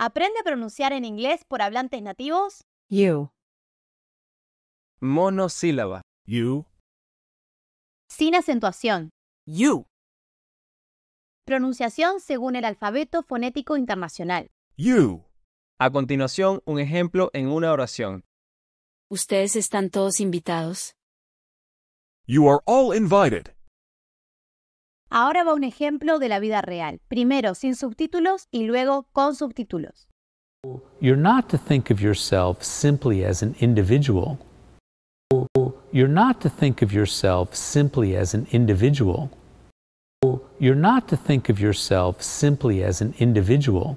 Aprende a pronunciar en inglés por hablantes nativos. You. Monosílaba. You. Sin acentuación. You. Pronunciación según el alfabeto fonético internacional. You. A continuación, un ejemplo en una oración. Ustedes están todos invitados. You are all invited. Ahora va un ejemplo de la vida real, primero sin subtítulos y luego con subtítulos. You're not to think of yourself simply as an individual. You're not to think of yourself simply as an individual. You're not to think of yourself simply as an individual.